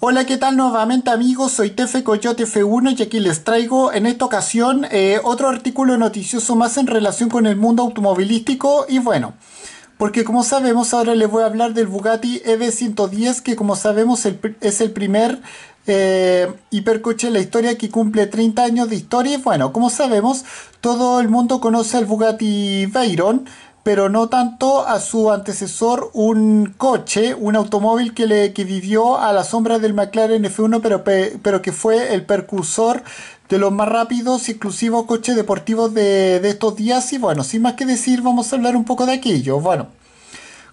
Hola, ¿qué tal nuevamente amigos? Soy Tefe Coyote F1 y aquí les traigo en esta ocasión eh, otro artículo noticioso más en relación con el mundo automovilístico y bueno, porque como sabemos ahora les voy a hablar del Bugatti EB110 que como sabemos es el primer eh, hipercoche en la historia que cumple 30 años de historia y bueno, como sabemos todo el mundo conoce al Bugatti Veyron pero no tanto a su antecesor, un coche, un automóvil que, le, vivió a la sombra del McLaren F1, pero, pero que fue el precursor de los más rápidos y exclusivos coches deportivos de, de estos días. Y bueno, sin más que decir, vamos a hablar un poco de aquello. Bueno.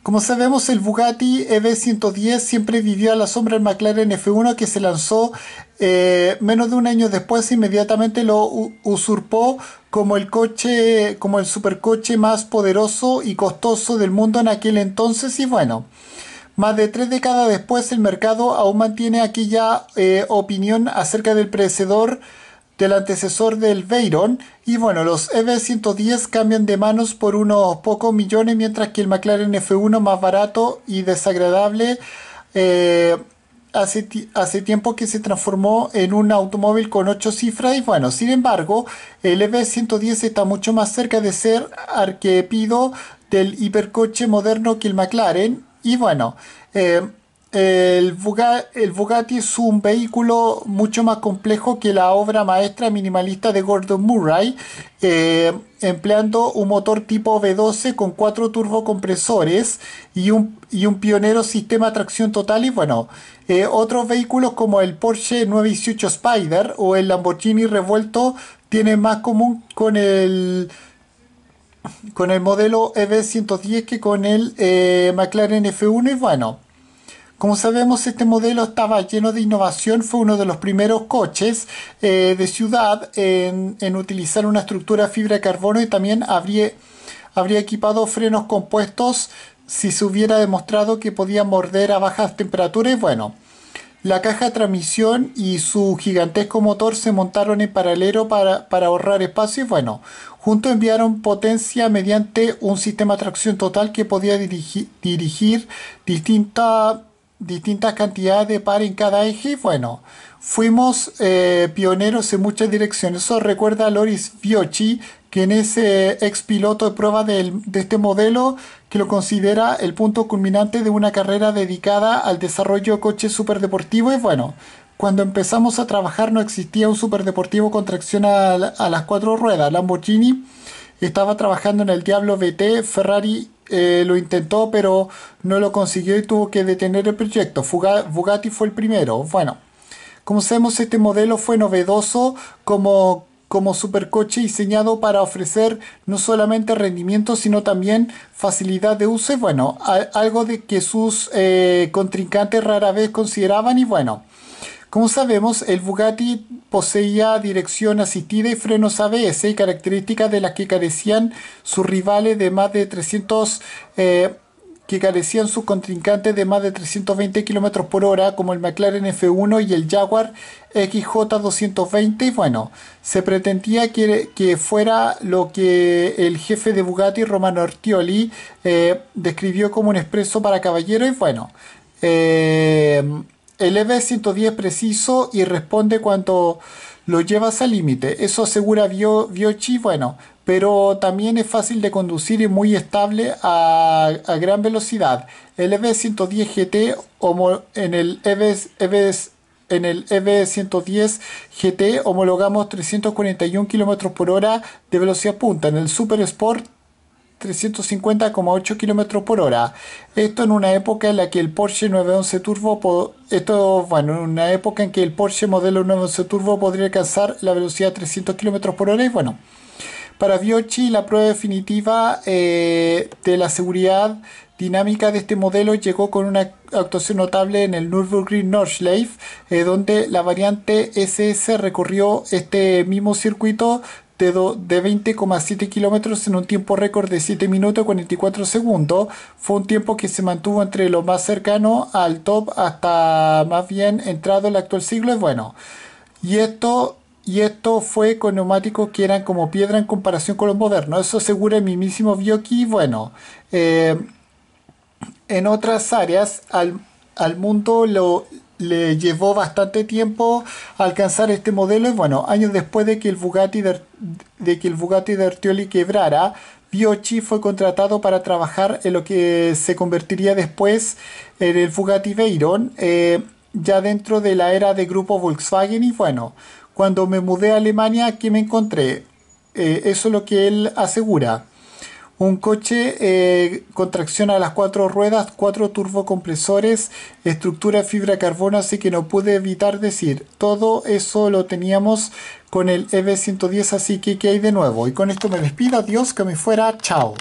Como sabemos, el Bugatti EB110 siempre vivió a la sombra del McLaren F1 que se lanzó eh, menos de un año después inmediatamente lo usurpó como el coche, como el supercoche más poderoso y costoso del mundo en aquel entonces y bueno. Más de tres décadas después, el mercado aún mantiene aquella eh, opinión acerca del predecedor del antecesor del Veyron. Y bueno, los EV110 cambian de manos por unos pocos millones, mientras que el McLaren F1 más barato y desagradable eh, hace, hace, tiempo que se transformó en un automóvil con ocho cifras. Y bueno, sin embargo, el EV110 está mucho más cerca de ser arquepido del hipercoche moderno que el McLaren. Y bueno, eh, el, Bugatti, es un vehículo mucho más complejo que la obra maestra minimalista de Gordon Murray, eh, empleando un motor tipo V12 con cuatro turbocompresores y un, un pionero sistema de tracción total. Y bueno, eh, otros vehículos como el Porsche 918 Spider o el Lamborghini Revuelto tienen más común con el con el modelo EV110 que con el eh, McLaren F1 y bueno como sabemos, este modelo estaba lleno de innovación, fue uno de los primeros coches eh, de ciudad en, utilizar una estructura fibra de carbono y también habría, habría equipado frenos compuestos si se hubiera demostrado que podía morder a bajas temperaturas. Bueno, la caja de transmisión y su gigantesco motor se montaron en paralelo para, ahorrar espacio y bueno, juntos enviaron potencia mediante un sistema de tracción total que podía dirigir dirigir distintas distintas cantidades de par en cada eje. Bueno, fuimos eh, pioneros en muchas direcciones. Eso recuerda a Loris Biocchi, quien es ese eh, ex piloto de prueba de, este modelo, que lo considera el punto culminante de una carrera dedicada al desarrollo de coches superdeportivos. Y bueno, cuando empezamos a trabajar no existía un superdeportivo con tracción a, a las cuatro ruedas. Lamborghini estaba trabajando en el Diablo BT, Ferrari eh, lo intentó, pero no lo consiguió y tuvo que detener el proyecto. Bugatti fue el primero. Bueno, como sabemos, este modelo fue novedoso como, como supercoche diseñado para ofrecer no solamente rendimiento, sino también facilidad de uso. Y bueno, algo de que sus eh, contrincantes rara vez consideraban. Y bueno, como sabemos, el Bugatti poseía dirección asistida y frenos ABS, características de las que carecían sus rivales de más de 300 eh, que carecían sus contrincantes de más de 320 km por hora, como el McLaren F1 y el Jaguar XJ220. Y bueno, se pretendía que, fuera lo que el jefe de Bugatti, Romano Artioli, eh, describió como un expreso para caballero. Y bueno, eh, el ev 110 preciso y responde cuando lo llevas al límite. Eso asegura Biochi, bueno, pero también es fácil de conducir y muy estable a, gran velocidad. El ev 110 GT en el evs e en el 110 e GT homologamos 341 km por hora de velocidad punta. En el Super Sport 350,8 km por hora. Esto en una época en la que el Porsche 911 Turbo, esto, bueno, en una época en que el Porsche modelo 911 Turbo podría alcanzar la velocidad de 300 km por hora y bueno. Para Biochi la prueba definitiva eh, de la seguridad dinámica de este modelo llegó con una actuación notable en el Nürburgring Nordschleife, eh, donde la variante SS recorrió este mismo circuito de, de 20,7 kilómetros en un tiempo récord de 7 minutos 44 segundos. Fue un tiempo que se mantuvo entre lo más cercano al top hasta más bien entrado el actual siglo. Es bueno. Y esto y esto fue con neumáticos que eran como piedra en comparación con los modernos. Eso asegura el mismísimo Bioki. Bueno, eh, en otras áreas al, al mundo lo, le llevó bastante tiempo alcanzar este modelo y bueno, años después de que el Bugatti de, que el Artioli quebrara, Biochi fue contratado para trabajar en lo que se convertiría después en el Bugatti Veyron, eh, ya dentro de la era de grupo Volkswagen y bueno, cuando me mudé a Alemania, ¿qué me encontré? Eh, eso es lo que él asegura un coche eh, con tracción a las cuatro ruedas, cuatro turbocompresores, estructura fibra carbono, así que no pude evitar decir, todo eso lo teníamos con el ev 110 así que ¿qué hay de nuevo? Y con esto me despido, adiós, que me fuera, chao.